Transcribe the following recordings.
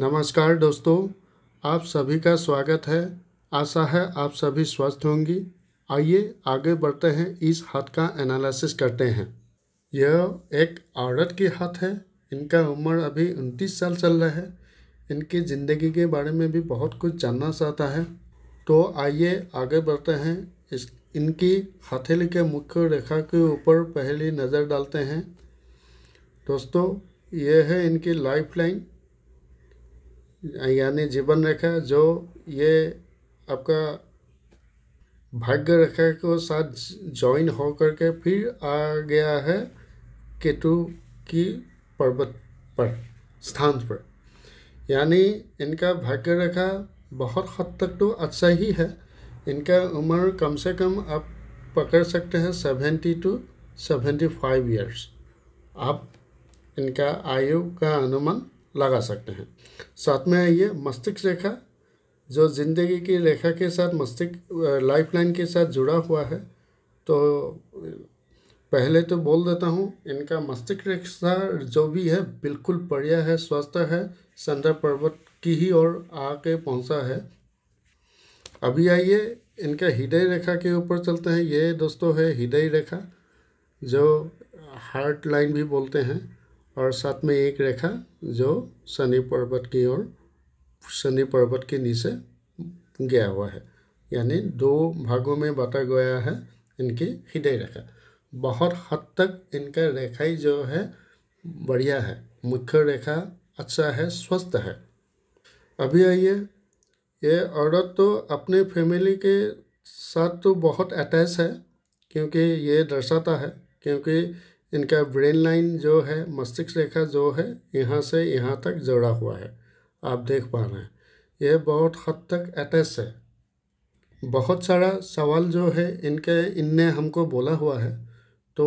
नमस्कार दोस्तों आप सभी का स्वागत है आशा है आप सभी स्वस्थ होंगी आइए आगे बढ़ते हैं इस हाथ का एनालिसिस करते हैं यह एक औरत की हाथ है इनका उम्र अभी उनतीस साल चल रहा है इनकी ज़िंदगी के बारे में भी बहुत कुछ जानना चाहता है तो आइए आगे बढ़ते हैं इस इनकी हथेली के मुख्य रेखा के ऊपर पहली नज़र डालते हैं दोस्तों यह है इनकी लाइफ लाइन यानी जीवन रेखा जो ये आपका भाग्य रेखा के साथ ज्वाइन हो करके फिर आ गया है केतु की पर्वत पर स्थान पर यानी इनका भाग्य रेखा बहुत हद तक तो अच्छा ही है इनका उम्र कम से कम आप पकड़ सकते हैं seventy two seventy five years आप इनका आयु का अनुमान लगा सकते हैं साथ में आइए मस्तिष्क रेखा जो ज़िंदगी की रेखा के साथ मस्तिष्क लाइफ लाइन के साथ जुड़ा हुआ है तो पहले तो बोल देता हूँ इनका मस्तिष्क रेखा जो भी है बिल्कुल बढ़िया है स्वस्थ है संदर्भ पर्वत की ही ओर आके पहुँचा है अभी आइए इनका हृदय रेखा के ऊपर चलते हैं ये दोस्तों है हृदय रेखा जो हार्ट लाइन भी बोलते हैं और साथ में एक रेखा जो शनि पर्वत की ओर शनि पर्वत के नीचे गया हुआ है यानी दो भागों में बांटा गया है इनकी हृदय रेखा बहुत हद तक इनका रेखाई जो है बढ़िया है मुख्य रेखा अच्छा है स्वस्थ है अभी आइए ये औरत तो अपने फैमिली के साथ तो बहुत अटैच है क्योंकि ये दर्शाता है क्योंकि इनका ब्रेन लाइन जो है मस्तिष्क रेखा जो है यहाँ से यहाँ तक जोड़ा हुआ है आप देख पा रहे हैं यह बहुत हद तक अटैच है बहुत सारा सवाल जो है इनके इनने हमको बोला हुआ है तो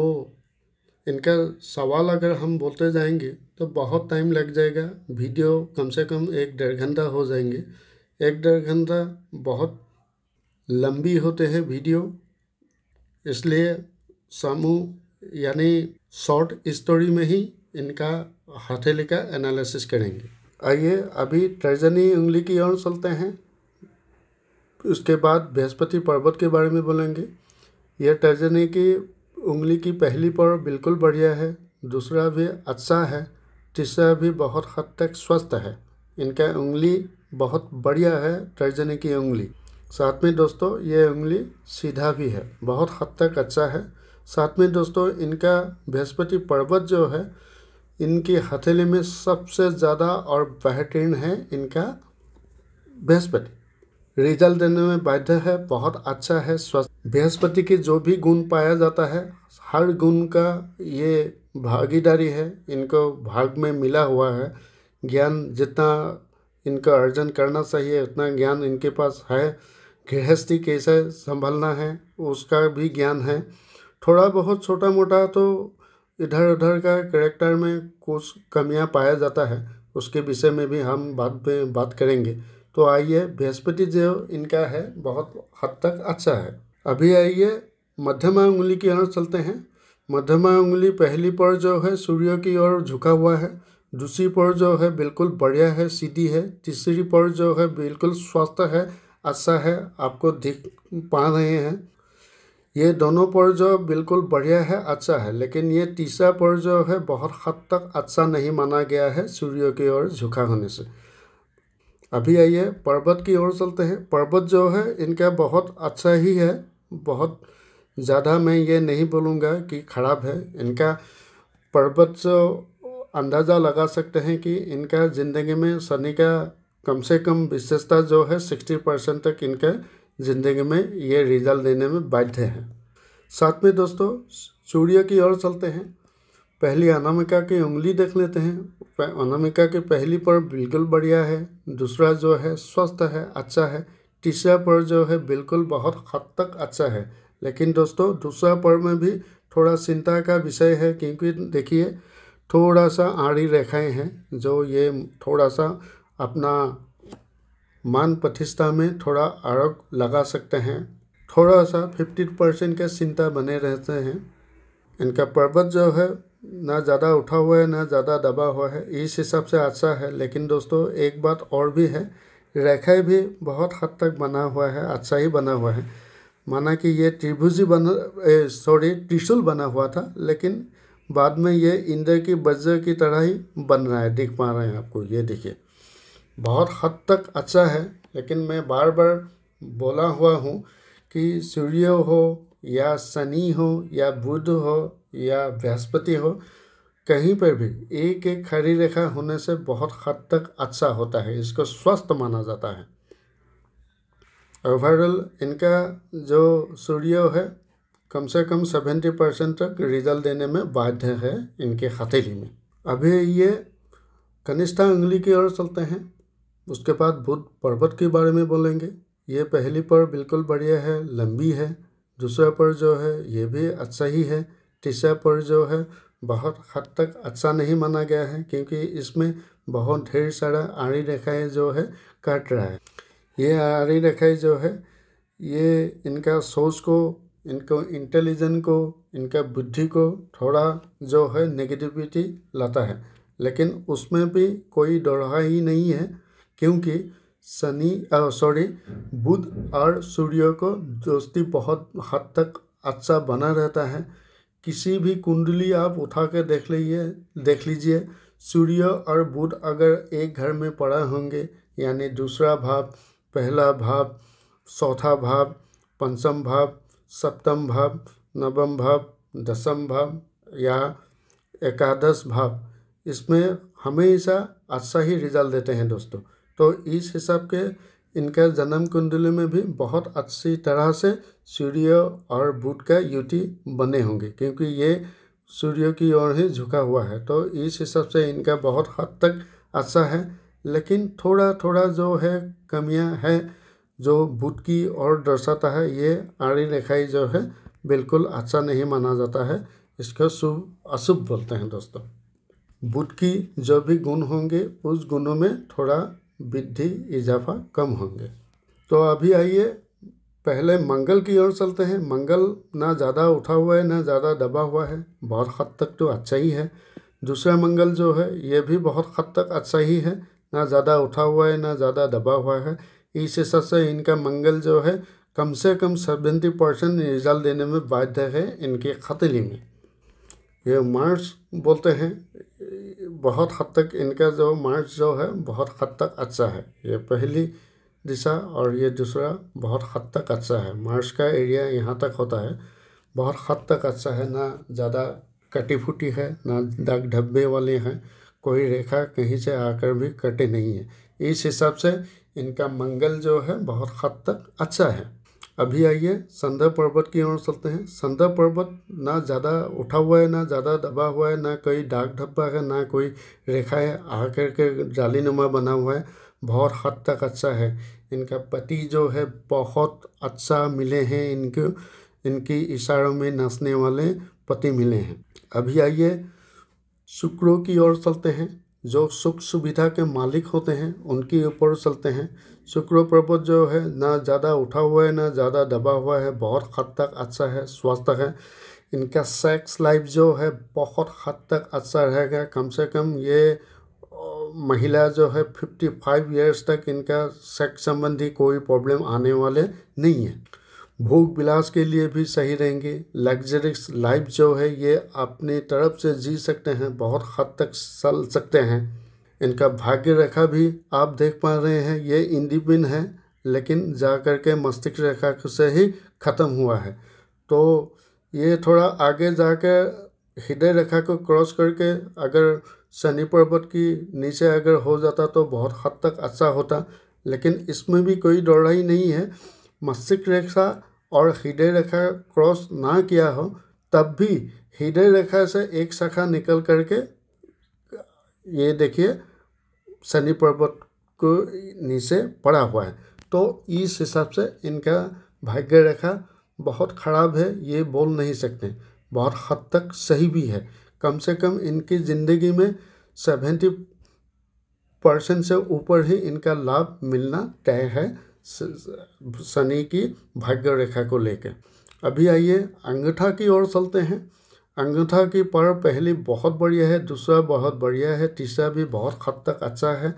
इनका सवाल अगर हम बोलते जाएंगे तो बहुत टाइम लग जाएगा वीडियो कम से कम एक डेढ़ घंटा हो जाएंगे एक डेढ़ घंटा बहुत लंबी होते हैं वीडियो इसलिए समूह यानी शॉर्ट स्टोरी में ही इनका हथेली का एनालिसिस करेंगे आइए अभी तर्जनी उंगली की ओर चलते हैं उसके बाद बृहस्पति पर्वत के बारे में बोलेंगे यह ट्रेजनी की उंगली की पहली पर्व बिल्कुल बढ़िया है दूसरा भी अच्छा है तीसरा भी बहुत हद तक स्वस्थ है इनका उंगली बहुत बढ़िया है ट्रेजनी की उंगली साथ में दोस्तों ये उंगली सीधा भी है बहुत हद तक अच्छा है साथ में दोस्तों इनका बृहस्पति पर्वत जो है इनकी हथेली में सबसे ज़्यादा और बेहतरीन है इनका बृहस्पति रिजल्ट देने में बाध्य है बहुत अच्छा है स्वस्थ बृहस्पति के जो भी गुण पाया जाता है हर गुण का ये भागीदारी है इनको भाग में मिला हुआ है ज्ञान जितना इनका अर्जन करना चाहिए उतना ज्ञान इनके पास है गृहस्थी कैसे संभलना है उसका भी ज्ञान है थोड़ा बहुत छोटा मोटा तो इधर उधर का करेक्टर में कुछ कमियां पाया जाता है उसके विषय में भी हम बाद में बात करेंगे तो आइए बृहस्पति जो इनका है बहुत हद तक अच्छा है अभी आइए मध्यमा उंगली की ओर चलते हैं मध्यमा उंगली पहली पर जो है सूर्य की ओर झुका हुआ है दूसरी पर जो है बिल्कुल बढ़िया है सीधी है तीसरी पर जो है बिल्कुल स्वस्थ है अच्छा है आपको दिख पा रहे हैं ये दोनों पर जो बिल्कुल बढ़िया है अच्छा है लेकिन ये तीसरा पर जो है बहुत हद तक अच्छा नहीं माना गया है सूर्य की ओर झुका होने से अभी आइए पर्वत की ओर चलते हैं पर्वत जो है इनका बहुत अच्छा ही है बहुत ज़्यादा मैं ये नहीं बोलूँगा कि ख़राब है इनका पर्वत जो अंदाज़ा लगा सकते हैं कि इनका ज़िंदगी में शनि का कम से कम विशेषता जो है सिक्सटी परसेंट तक इनका ज़िंदगी में ये रिजल्ट देने में बाध्य हैं साथ में दोस्तों सूर्य की ओर चलते हैं पहली अनामिका की उंगली देख लेते हैं अनामिका की पहली पर बिल्कुल बढ़िया है दूसरा जो है स्वस्थ है अच्छा है तीसरा पर जो है बिल्कुल बहुत हद तक अच्छा है लेकिन दोस्तों दूसरा पर में भी थोड़ा चिंता का विषय है क्योंकि देखिए थोड़ा सा आड़ी रेखाएं हैं जो ये थोड़ा सा अपना मान प्रतिष्ठा में थोड़ा आरोप लगा सकते हैं थोड़ा सा फिफ्टी परसेंट का चिंता बने रहते हैं इनका पर्वत जो है ना ज़्यादा उठा हुआ है ना ज़्यादा दबा हुआ है इस हिसाब से अच्छा है लेकिन दोस्तों एक बात और भी है रेखाएं भी बहुत हद तक बना हुआ है अच्छा ही बना हुआ है माना कि ये त्रिभुजी बना सॉरी त्रिशूल बना हुआ था लेकिन बाद में ये इंद्र की वज्र की तरह ही बन रहा है दिख पा रहे हैं आपको ये देखिए बहुत हद तक अच्छा है लेकिन मैं बार बार बोला हुआ हूँ कि सूर्य हो या शनि हो या बुध हो या बृहस्पति हो कहीं पर भी एक एक खड़ी रेखा होने से बहुत हद तक अच्छा होता है इसको स्वस्थ माना जाता है ओवरऑल इनका जो सूर्य है कम से कम सेवेंटी परसेंट तक रिजल्ट देने में बाध्य है इनके हथेली में अभी ये कनिष्ठा उंगली की ओर चलते हैं उसके बाद बुद्ध पर्वत के बारे में बोलेंगे ये पहली पर बिल्कुल बढ़िया है लंबी है दूसरा पर जो है ये भी अच्छा ही है तीसरा पर जो है बहुत हद तक अच्छा नहीं माना गया है क्योंकि इसमें बहुत ढेर सारा आड़ी रेखाएँ जो है काट रहा है ये आड़ी रेखाएँ जो है ये इनका सोच को इनको इंटेलिजेंस को इनका बुद्धि को थोड़ा जो है नेगेटिविटी लाता है लेकिन उसमें भी कोई दोहरा ही नहीं है क्योंकि शनि सॉरी बुध और सूर्य को दोस्ती बहुत हद तक अच्छा बना रहता है किसी भी कुंडली आप उठा कर देख लीजिए देख लीजिए सूर्य और बुध अगर एक घर में पड़ा होंगे यानी दूसरा भाव पहला भाव चौथा भाव पंचम भाव सप्तम भाव नवम भाव दसम भाव या एकादश भाव इसमें हमेशा अच्छा ही रिजल्ट देते हैं दोस्तों तो इस हिसाब के इनका जन्म कुंडली में भी बहुत अच्छी तरह से सूर्य और बुध का युति बने होंगे क्योंकि ये सूर्य की ओर ही झुका हुआ है तो इस हिसाब से इनका बहुत हद तक अच्छा है लेकिन थोड़ा थोड़ा जो है कमियां है जो बुध की ओर दर्शाता है ये आड़ी रेखाई जो है बिल्कुल अच्छा नहीं माना जाता है इसको शुभ अशुभ बोलते हैं दोस्तों बुध की जो भी गुण होंगे उस गुणों में थोड़ा वृद्धि इजाफा कम होंगे तो अभी आइए पहले मंगल की ओर चलते हैं मंगल ना ज़्यादा उठा हुआ है ना ज़्यादा दबा हुआ है बहुत हद तक तो अच्छा ही है दूसरा मंगल जो है ये भी बहुत हद तक अच्छा ही है ना ज़्यादा उठा हुआ है ना ज़्यादा दबा हुआ है इस हिसाब से इनका मंगल जो है कम से कम सेवेंटी परसेंट रिजल्ट देने में बाध्य है इनके खतरी में ये मार्स बोलते हैं बहुत हद तक इनका जो मार्च जो है बहुत हद तक अच्छा है ये पहली दिशा और ये दूसरा बहुत हद तक अच्छा है मार्च का एरिया यहाँ तक होता है बहुत हद तक अच्छा है ना ज़्यादा कटी फूटी है ना दाग ढब्बे वाले हैं कोई रेखा कहीं से आकर भी कटे नहीं है इस हिसाब से इनका मंगल जो है बहुत हद तक अच्छा है अभी आइए संदर्भ पर्वत की ओर चलते हैं संदर्भ पर्वत ना ज़्यादा उठा हुआ है ना ज़्यादा दबा हुआ है ना कोई डाक धब्बा है ना कोई रेखा है आ करके जाली नुमा बना हुआ है बहुत हद तक अच्छा है इनका पति जो है बहुत अच्छा मिले हैं इनके इनकी इशारों में नाचने वाले पति मिले हैं अभी आइए शुक्रों की ओर चलते हैं जो सुख सुविधा के मालिक होते हैं उनके ऊपर चलते हैं शुक्र पर्वत जो है ना ज़्यादा उठा हुआ है ना ज़्यादा दबा हुआ है बहुत हद तक अच्छा है स्वस्थ है इनका सेक्स लाइफ जो है बहुत हद तक अच्छा रहेगा कम से कम ये महिला जो है फिफ्टी फाइव ईयर्स तक इनका सेक्स संबंधी कोई प्रॉब्लम आने वाले नहीं है भूख बिलास के लिए भी सही रहेंगे लग्जरियस लाइफ जो है ये अपनी तरफ से जी सकते हैं बहुत हद तक चल सकते हैं इनका भाग्य रेखा भी आप देख पा रहे हैं ये इंडिपिन है लेकिन जा कर के मस्तिष्क रेखा से ही ख़त्म हुआ है तो ये थोड़ा आगे जाकर हृदय रेखा को क्रॉस करके अगर शनि पर्वत की नीचे अगर हो जाता तो बहुत हद तक अच्छा होता लेकिन इसमें भी कोई दौड़ाई नहीं है मस्तिष्क रेखा और हृदय रेखा क्रॉस ना किया हो तब भी हृदय रेखा से एक शाखा निकल करके ये देखिए शनि पर्वत को नीचे पड़ा हुआ है तो इस हिसाब से इनका भाग्य रेखा बहुत ख़राब है ये बोल नहीं सकते बहुत हद तक सही भी है कम से कम इनकी ज़िंदगी में सेवेंटी परसेंट से ऊपर ही इनका लाभ मिलना तय है शनि की भाग्य रेखा को लेकर अभी आइए अंगूठा की ओर चलते हैं अंगूठा की पर पहली बहुत बढ़िया है दूसरा बहुत बढ़िया है तीसरा भी बहुत हद तक अच्छा है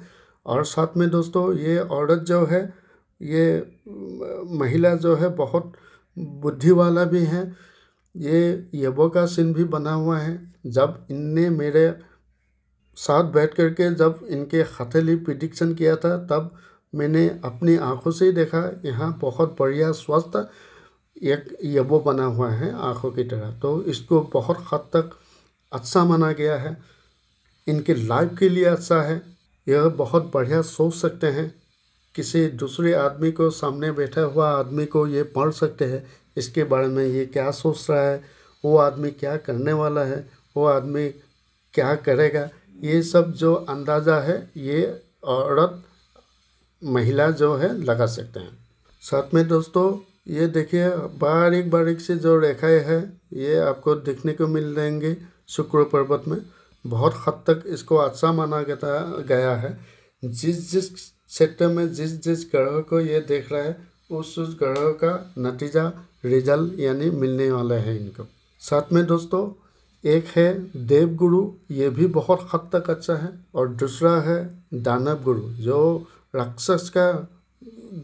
और साथ में दोस्तों ये औरत जो है ये महिला जो है बहुत बुद्धि वाला भी है ये यबो का सिन भी बना हुआ है जब इनने मेरे साथ बैठ करके जब इनके हथेली प्रिडिक्शन किया था तब मैंने अपनी आँखों से देखा यहाँ बहुत बढ़िया स्वस्थ एक यबो बना हुआ है आँखों की तरह तो इसको बहुत हद तक अच्छा माना गया है इनके लाइफ के लिए अच्छा है यह बहुत बढ़िया सोच सकते हैं किसी दूसरे आदमी को सामने बैठा हुआ आदमी को ये पढ़ सकते हैं इसके बारे में ये क्या सोच रहा है वो आदमी क्या करने वाला है वो आदमी क्या करेगा ये सब जो अंदाज़ा है ये औरत महिला जो है लगा सकते हैं साथ में दोस्तों ये देखिए बारीक बारीक से जो रेखाएं हैं ये आपको देखने को मिल जाएंगे शुक्र पर्वत में बहुत हद तक इसको अच्छा माना गया गया है जिस जिस क्षेत्र में जिस जिस ग्रह को ये देख रहा है उस उस ग्रह का नतीजा रिजल्ट यानी मिलने वाला है इनको साथ में दोस्तों एक है देवगुरु ये भी बहुत हद तक अच्छा है और दूसरा है दानव गुरु जो राक्षस का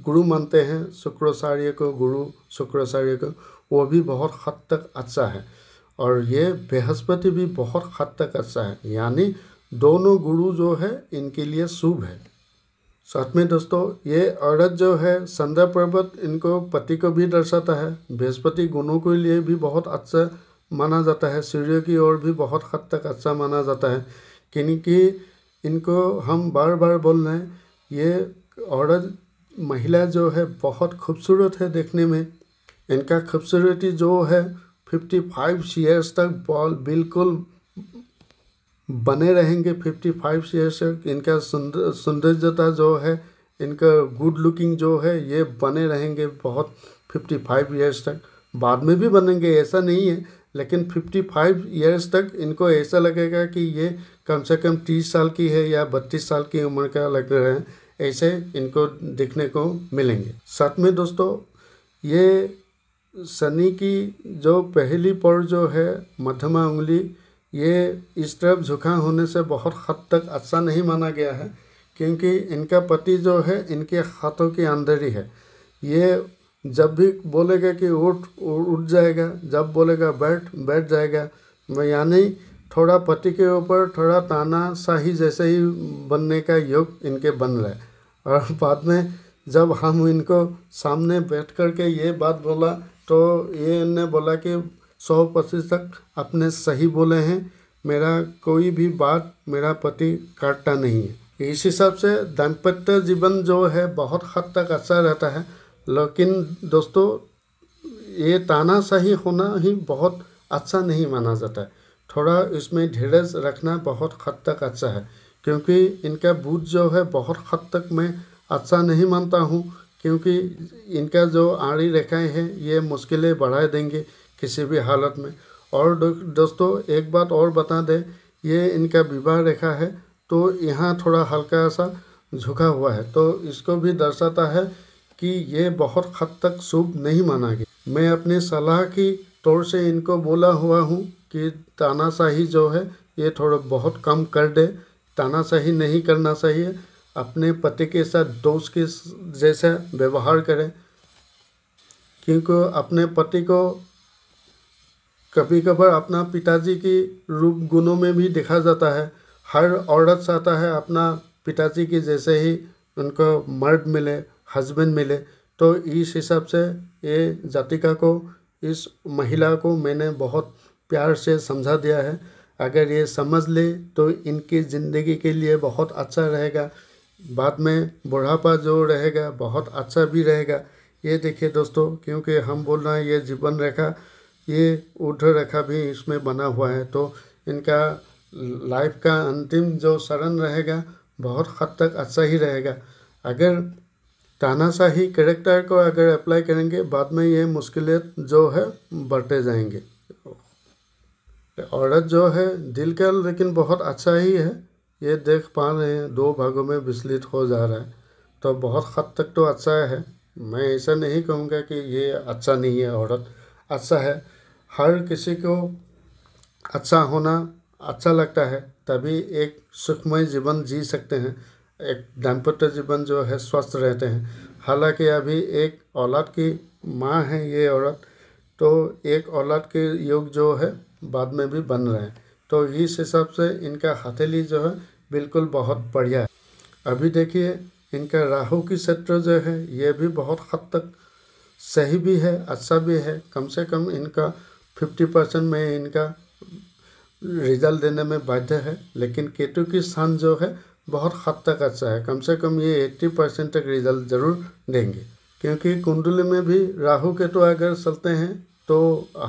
गुरु मानते हैं शुक्राचार्य को गुरु शुक्राचार्य को वो भी बहुत हद तक अच्छा है और ये बृहस्पति भी बहुत हद तक अच्छा है यानी दोनों गुरु जो है इनके लिए शुभ है साथ में दोस्तों ये औरत जो है संध्या पर्वत इनको पति को भी दर्शाता है बृहस्पति गुणों के लिए भी बहुत अच्छा माना जाता है सूर्य की ओर भी बहुत हद तक अच्छा माना जाता है क्योंकि इनको हम बार बार बोल रहे हैं ये औरत महिला जो है बहुत खूबसूरत है देखने में इनका खूबसूरती जो है फिफ्टी फाइव ईयर्स तक बॉल बिल्कुल बने रहेंगे फिफ्टी फाइव ईयर्स तक इनका सुंदर सौंदर्यता जो है इनका गुड लुकिंग जो है ये बने रहेंगे बहुत फिफ्टी फाइव ईयर्स तक बाद में भी बनेंगे ऐसा नहीं है लेकिन फिफ्टी फाइव ईयर्स तक इनको ऐसा लगेगा कि ये कम से कम तीस साल की है या बत्तीस साल की उम्र का लग रहे हैं ऐसे इनको देखने को मिलेंगे साथ में दोस्तों ये शनि की जो पहली पर जो है मध्यमा उंगली ये इस तरफ झुका होने से बहुत हद तक अच्छा नहीं माना गया है क्योंकि इनका पति जो है इनके हाथों के अंदर ही है ये जब भी बोलेगा कि उठ उठ जाएगा जब बोलेगा बैठ बैठ जाएगा यानी थोड़ा पति के ऊपर थोड़ा तानाशाही जैसे ही बनने का योग इनके बन रहा है और बाद में जब हम इनको सामने बैठ कर के ये बात बोला तो ये इनने बोला कि सौ प्रतिशत अपने सही बोले हैं मेरा कोई भी बात मेरा पति काटता नहीं है इस हिसाब से दाम्पत्य जीवन जो है बहुत हद तक अच्छा रहता है लेकिन दोस्तों ये तानाशाही होना ही बहुत अच्छा नहीं माना जाता है थोड़ा इसमें धीरज रखना बहुत हद तक अच्छा है क्योंकि इनका बूथ जो है बहुत हद तक मैं अच्छा नहीं मानता हूँ क्योंकि इनका जो आड़ी रेखाएं हैं ये मुश्किलें बढ़ा देंगे किसी भी हालत में और दोस्तों एक बात और बता दें ये इनका विवाह रेखा है तो यहाँ थोड़ा हल्का सा झुका हुआ है तो इसको भी दर्शाता है कि ये बहुत हद तक शुभ नहीं माना गया मैं अपनी सलाह की तौर से इनको बोला हुआ हूँ कि तानाशाही जो है ये थोड़ा बहुत कम कर दे तानाशाही नहीं करना चाहिए अपने पति के साथ दोस्त के जैसा व्यवहार करें क्योंकि अपने पति को कभी कभार अपना पिताजी की रूप गुणों में भी देखा जाता है हर औरत चाहता है अपना पिताजी की जैसे ही उनको मर्द मिले हस्बैंड मिले तो इस हिसाब से ये जातिका को इस महिला को मैंने बहुत प्यार से समझा दिया है अगर ये समझ ले तो इनकी ज़िंदगी के लिए बहुत अच्छा रहेगा बाद में बुढ़ापा जो रहेगा बहुत अच्छा भी रहेगा ये देखिए दोस्तों क्योंकि हम बोल रहे हैं ये जीवन रेखा ये ऊर्ध्व रेखा भी इसमें बना हुआ है तो इनका लाइफ का अंतिम जो शरण रहेगा बहुत हद तक अच्छा ही रहेगा अगर तानाशाही करेक्टर को अगर अप्लाई करेंगे बाद में ये मुश्किलें जो है बढ़ते जाएंगे औरत जो है दिल का लेकिन बहुत अच्छा ही है ये देख पा रहे हैं दो भागों में विचलित हो जा रहा है तो बहुत हद तक तो अच्छा है मैं ऐसा नहीं कहूँगा कि ये अच्छा नहीं है औरत अच्छा है हर किसी को अच्छा होना अच्छा लगता है तभी एक सुखमय जीवन जी सकते हैं एक दाम्पत्य जीवन जो है स्वस्थ रहते हैं हालांकि अभी एक औलाद की माँ है ये औरत तो एक औलाद के योग जो है बाद में भी बन रहे हैं तो इस हिसाब से इनका हथेली जो है बिल्कुल बहुत बढ़िया है अभी देखिए इनका राहु की क्षेत्र जो है ये भी बहुत हद तक सही भी है अच्छा भी है कम से कम इनका फिफ्टी परसेंट में इनका रिजल्ट देने में बाध्य है लेकिन केतु की स्थान जो है बहुत हद तक अच्छा है कम से कम ये एट्टी परसेंट तक रिजल्ट ज़रूर देंगे क्योंकि कुंडली में भी राहु केतु अगर चलते हैं तो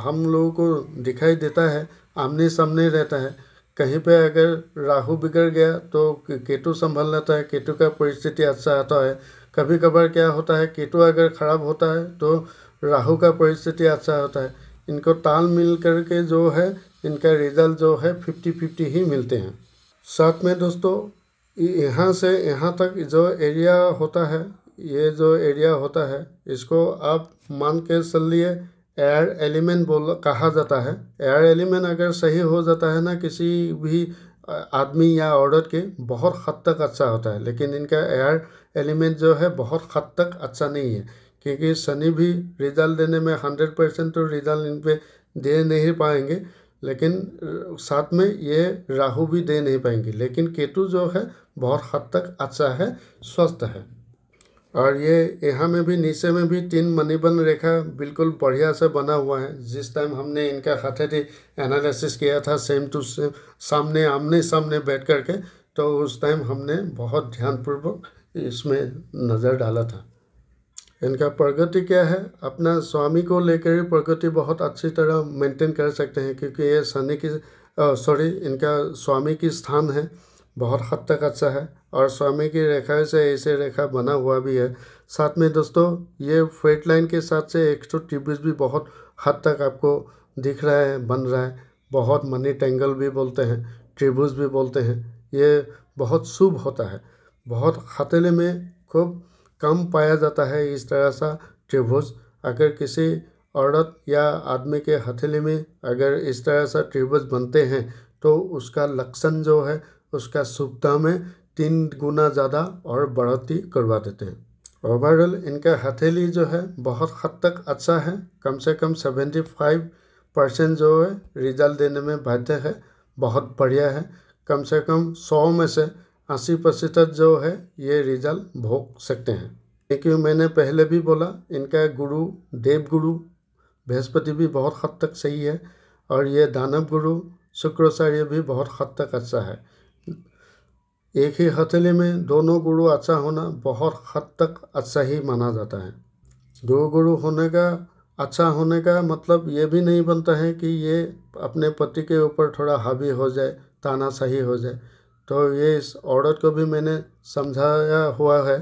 हम लोगों को दिखाई देता है आमने सामने रहता है कहीं पे अगर राहु बिगड़ गया तो केतु संभल लेता है केतु का परिस्थिति अच्छा आता है कभी कभार क्या होता है केतु अगर ख़राब होता है तो राहु का परिस्थिति अच्छा होता है इनको ताल मिल करके जो है इनका रिजल्ट जो है फिफ्टी फिफ्टी ही मिलते हैं साथ में दोस्तों यहाँ से यहाँ तक जो एरिया होता है ये जो एरिया होता है इसको आप मान के चलिए एयर एलिमेंट बोल कहा जाता है एयर एलिमेंट अगर सही हो जाता है ना किसी भी आदमी या औरत के बहुत हद तक अच्छा होता है लेकिन इनका एयर एलिमेंट जो है बहुत हद तक अच्छा नहीं है क्योंकि शनि भी रिजल्ट देने में हंड्रेड परसेंट तो रिजल्ट इन पर दे नहीं पाएंगे लेकिन साथ में ये राहु भी दे नहीं पाएंगे लेकिन केतु जो है बहुत हद तक अच्छा है स्वस्थ है और ये यहाँ में भी नीचे में भी तीन मणिबन रेखा बिल्कुल बढ़िया से बना हुआ है जिस टाइम हमने इनका खाते एनालिसिस किया था सेम टू सेम सामने आमने सामने बैठ करके तो उस टाइम हमने बहुत ध्यानपूर्वक इसमें नज़र डाला था इनका प्रगति क्या है अपना स्वामी को लेकर प्रगति बहुत अच्छी तरह मेंटेन कर सकते हैं क्योंकि ये शनि की सॉरी इनका स्वामी की स्थान है बहुत हद तक अच्छा है और स्वामी की रेखा से ऐसे रेखा बना हुआ भी है साथ में दोस्तों ये फ्रेट लाइन के साथ से एक सौ भी बहुत हद तक आपको दिख रहा है बन रहा है बहुत मनी टेंगल भी बोलते हैं ट्रिब्यूज भी बोलते हैं ये बहुत शुभ होता है बहुत हथेले में खूब कम पाया जाता है इस तरह सा त्रिभुज अगर किसी औरत या आदमी के हथेली में अगर इस तरह सा त्रिभुज बनते हैं तो उसका लक्षण जो है उसका शुभता में तीन गुना ज़्यादा और बढ़ोतरी करवा देते हैं ओवरऑल इनका हथेली जो है बहुत हद तक अच्छा है कम से कम सेवेंटी फाइव परसेंट जो है रिजल्ट देने में बाध्य है बहुत बढ़िया है कम से कम सौ में से अस्सी प्रतिशत जो है ये रिजल्ट भोग सकते हैं क्योंकि मैंने पहले भी बोला इनका गुरु देव गुरु बृहस्पति भी बहुत हद तक सही है और ये दानव गुरु शुक्राचार्य भी बहुत हद तक अच्छा है एक ही हथेली में दोनों गुरु अच्छा होना बहुत हद तक अच्छा ही माना जाता है दो गुरु होने का अच्छा होने का मतलब ये भी नहीं बनता है कि ये अपने पति के ऊपर थोड़ा हावी हो जाए ताना सही हो जाए तो ये इस औरत को भी मैंने समझाया हुआ है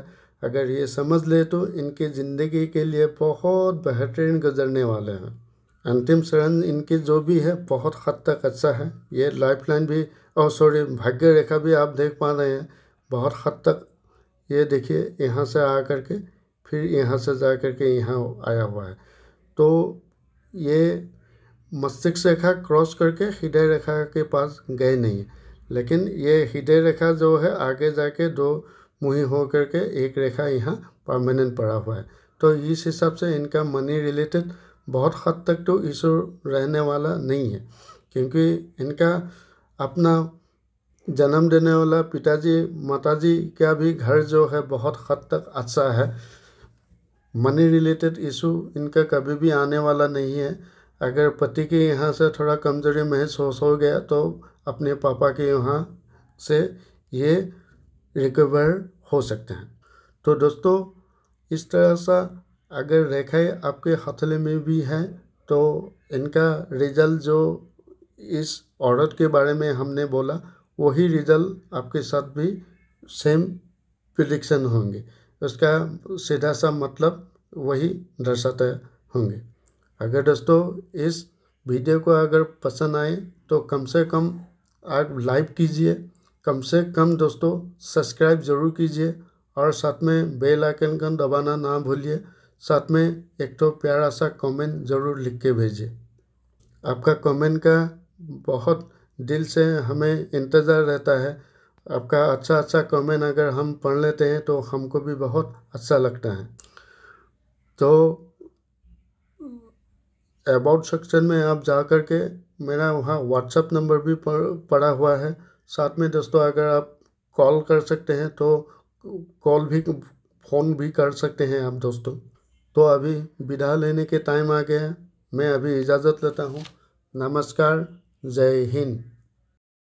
अगर ये समझ ले तो इनकी ज़िंदगी के लिए बहुत बेहतरीन गुजरने वाले हैं अंतिम शरण इनकी जो भी है बहुत हद तक अच्छा है ये लाइफ लाइन भी और सॉरी भाग्य रेखा भी आप देख पा रहे हैं बहुत हद तक ये देखिए यहाँ से आ कर के फिर यहाँ से जा कर के यहाँ आया हुआ है तो ये मस्तिष्क रेखा क्रॉस करके हृदय रेखा के पास गए नहीं लेकिन ये हृदय रेखा जो है आगे जाके दो मुही हो करके एक रेखा यहाँ परमानेंट पड़ा हुआ है तो इस हिसाब से इनका मनी रिलेटेड बहुत हद तक तो ईश्वर रहने वाला नहीं है क्योंकि इनका अपना जन्म देने वाला पिताजी माताजी का भी घर जो है बहुत हद तक अच्छा है मनी रिलेटेड इशू इनका कभी भी आने वाला नहीं है अगर पति के यहाँ से थोड़ा कमजोरी महसूस हो गया तो अपने पापा के यहाँ से ये रिकवर हो सकते हैं तो दोस्तों इस तरह सा अगर रेखाएँ आपके हथले में भी हैं तो इनका रिजल्ट जो इस ऑर्डर के बारे में हमने बोला वही रिजल्ट आपके साथ भी सेम प्रिडिक्शन होंगे उसका सीधा सा मतलब वही दर्शाते होंगे अगर दोस्तों इस वीडियो को अगर पसंद आए तो कम से कम आप लाइक कीजिए कम से कम दोस्तों सब्सक्राइब ज़रूर कीजिए और साथ में बेल आइकन का दबाना ना भूलिए साथ में एक तो प्यारा सा कमेंट ज़रूर लिख के भेजिए आपका कमेंट का बहुत दिल से हमें इंतज़ार रहता है आपका अच्छा अच्छा कमेंट अगर हम पढ़ लेते हैं तो हमको भी बहुत अच्छा लगता है तो अबाउट सेक्शन में आप जा कर के मेरा वहाँ व्हाट्सअप नंबर भी पड़ा हुआ है साथ में दोस्तों अगर आप कॉल कर सकते हैं तो कॉल भी फ़ोन भी कर सकते हैं आप दोस्तों तो अभी विदा लेने के टाइम आ गया है मैं अभी इजाज़त लेता हूँ नमस्कार जय हिंद